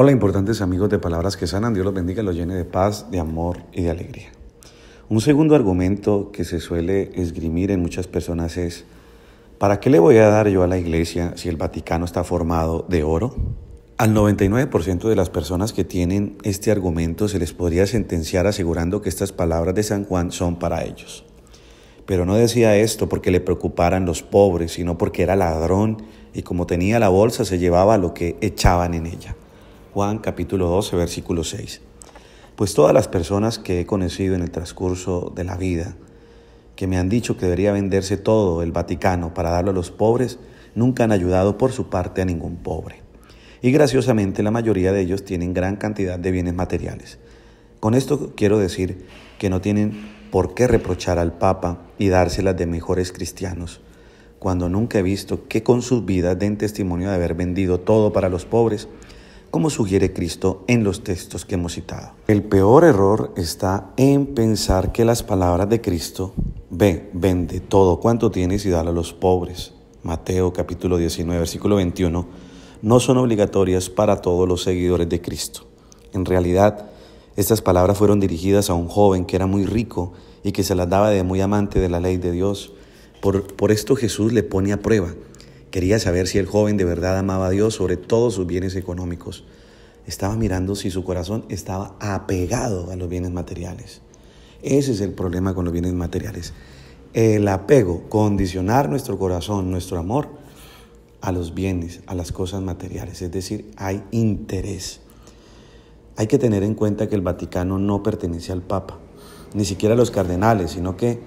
Hola importantes amigos de Palabras que Sanan, Dios los bendiga, y los llene de paz, de amor y de alegría. Un segundo argumento que se suele esgrimir en muchas personas es, ¿para qué le voy a dar yo a la iglesia si el Vaticano está formado de oro? Al 99% de las personas que tienen este argumento se les podría sentenciar asegurando que estas palabras de San Juan son para ellos. Pero no decía esto porque le preocuparan los pobres, sino porque era ladrón y como tenía la bolsa se llevaba lo que echaban en ella. Juan capítulo 12, versículo 6. Pues todas las personas que he conocido en el transcurso de la vida, que me han dicho que debería venderse todo el Vaticano para darlo a los pobres, nunca han ayudado por su parte a ningún pobre. Y graciosamente la mayoría de ellos tienen gran cantidad de bienes materiales. Con esto quiero decir que no tienen por qué reprochar al Papa y dárselas de mejores cristianos, cuando nunca he visto que con sus vidas den testimonio de haber vendido todo para los pobres como sugiere Cristo en los textos que hemos citado. El peor error está en pensar que las palabras de Cristo, ve, vende todo cuanto tienes y dale a los pobres, Mateo capítulo 19, versículo 21, no son obligatorias para todos los seguidores de Cristo. En realidad, estas palabras fueron dirigidas a un joven que era muy rico y que se las daba de muy amante de la ley de Dios. Por, por esto Jesús le pone a prueba Quería saber si el joven de verdad amaba a Dios sobre todos sus bienes económicos. Estaba mirando si su corazón estaba apegado a los bienes materiales. Ese es el problema con los bienes materiales. El apego, condicionar nuestro corazón, nuestro amor a los bienes, a las cosas materiales. Es decir, hay interés. Hay que tener en cuenta que el Vaticano no pertenece al Papa, ni siquiera a los cardenales, sino que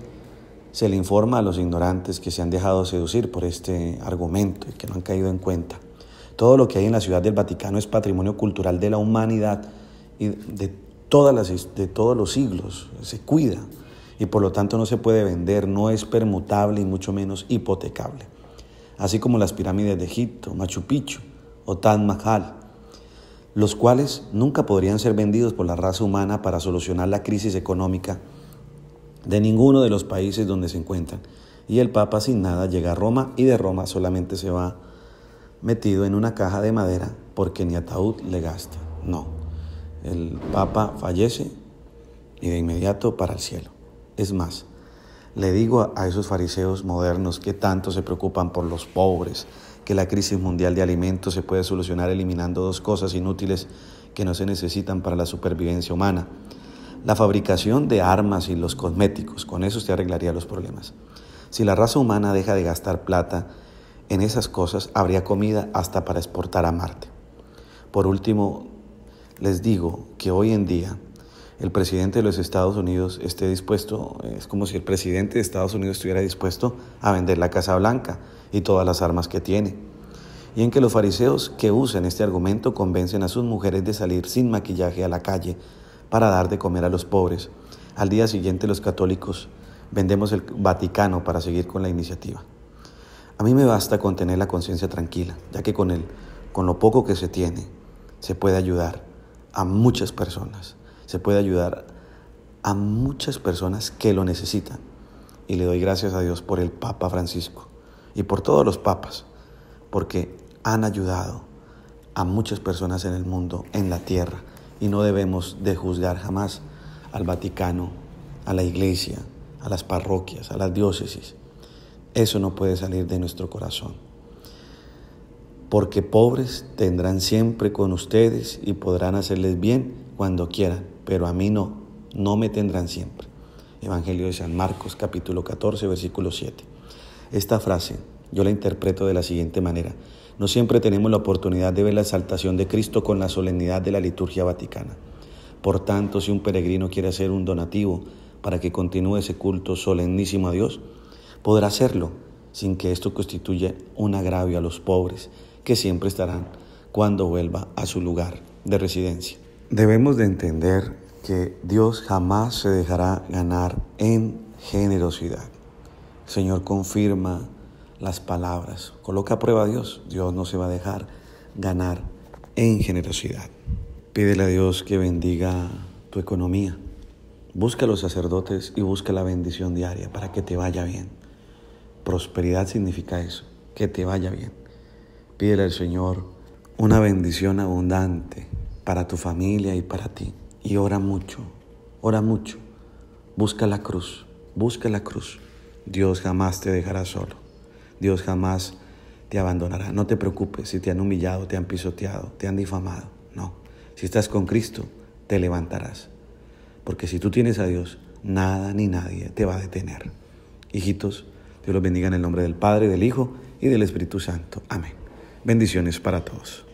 se le informa a los ignorantes que se han dejado seducir por este argumento y que no han caído en cuenta. Todo lo que hay en la Ciudad del Vaticano es patrimonio cultural de la humanidad y de, todas las, todos los siglos, se cuida y por lo tanto no se puede vender, no es permutable y mucho menos hipotecable. Así como las pirámides de Egipto, Machu Picchu o Taj Mahal, los cuales nunca podrían ser vendidos por la raza humana para solucionar la crisis económica de ninguno de los países donde se encuentran. Y el Papa sin nada llega a Roma y de Roma solamente se va metido en una caja de madera porque ni ataúd le gasta. No, el Papa fallece y de inmediato para el cielo. Es más, le digo a esos fariseos modernos que tanto se preocupan por los pobres, que la crisis mundial de alimentos se puede solucionar eliminando dos cosas inútiles que no se necesitan para la supervivencia humana la fabricación de armas y los cosméticos. Con eso usted arreglaría los problemas. Si la raza humana deja de gastar plata en esas cosas, habría comida hasta para exportar a Marte. Por último, les digo que hoy en día el presidente de los Estados Unidos esté dispuesto, es como si el presidente de Estados Unidos estuviera dispuesto a vender la Casa Blanca y todas las armas que tiene. Y en que los fariseos que usen este argumento convencen a sus mujeres de salir sin maquillaje a la calle para dar de comer a los pobres. Al día siguiente los católicos vendemos el Vaticano para seguir con la iniciativa. A mí me basta con tener la conciencia tranquila, ya que con, el, con lo poco que se tiene se puede ayudar a muchas personas, se puede ayudar a muchas personas que lo necesitan. Y le doy gracias a Dios por el Papa Francisco y por todos los papas, porque han ayudado a muchas personas en el mundo, en la tierra, y no debemos de juzgar jamás al Vaticano, a la iglesia, a las parroquias, a las diócesis. Eso no puede salir de nuestro corazón. Porque pobres tendrán siempre con ustedes y podrán hacerles bien cuando quieran, pero a mí no, no me tendrán siempre. Evangelio de San Marcos capítulo 14 versículo 7. Esta frase yo la interpreto de la siguiente manera. No siempre tenemos la oportunidad de ver la exaltación de Cristo con la solemnidad de la liturgia vaticana. Por tanto, si un peregrino quiere hacer un donativo para que continúe ese culto solemnísimo a Dios, podrá hacerlo sin que esto constituya un agravio a los pobres, que siempre estarán cuando vuelva a su lugar de residencia. Debemos de entender que Dios jamás se dejará ganar en generosidad. Señor confirma las palabras. Coloca a prueba a Dios. Dios no se va a dejar ganar en generosidad. Pídele a Dios que bendiga tu economía. Busca a los sacerdotes y busca la bendición diaria para que te vaya bien. Prosperidad significa eso, que te vaya bien. Pídele al Señor una bendición abundante para tu familia y para ti. Y ora mucho, ora mucho. Busca la cruz, busca la cruz. Dios jamás te dejará solo. Dios jamás te abandonará. No te preocupes si te han humillado, te han pisoteado, te han difamado. No. Si estás con Cristo, te levantarás. Porque si tú tienes a Dios, nada ni nadie te va a detener. Hijitos, Dios los bendiga en el nombre del Padre, del Hijo y del Espíritu Santo. Amén. Bendiciones para todos.